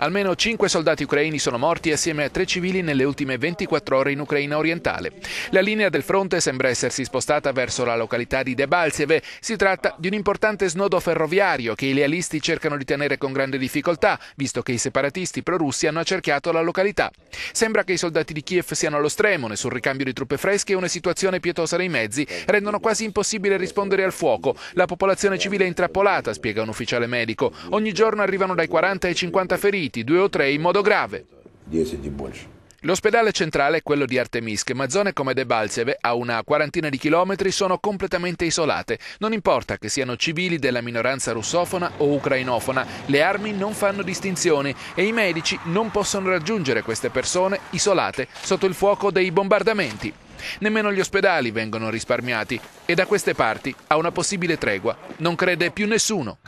Almeno 5 soldati ucraini sono morti assieme a 3 civili nelle ultime 24 ore in Ucraina orientale. La linea del fronte sembra essersi spostata verso la località di Debaltseve. Si tratta di un importante snodo ferroviario che i lealisti cercano di tenere con grande difficoltà, visto che i separatisti prorussi hanno accerchiato la località. Sembra che i soldati di Kiev siano allo stremo, nessun ricambio di truppe fresche e una situazione pietosa nei mezzi rendono quasi impossibile rispondere al fuoco. La popolazione civile è intrappolata, spiega un ufficiale medico. Ogni giorno arrivano dai 40 ai 50 feriti feriti, due o tre in modo grave. L'ospedale centrale è quello di Artemisk, ma zone come Debaltseve, a una quarantina di chilometri, sono completamente isolate. Non importa che siano civili della minoranza russofona o ucrainofona, le armi non fanno distinzioni e i medici non possono raggiungere queste persone isolate sotto il fuoco dei bombardamenti. Nemmeno gli ospedali vengono risparmiati e da queste parti a una possibile tregua non crede più nessuno.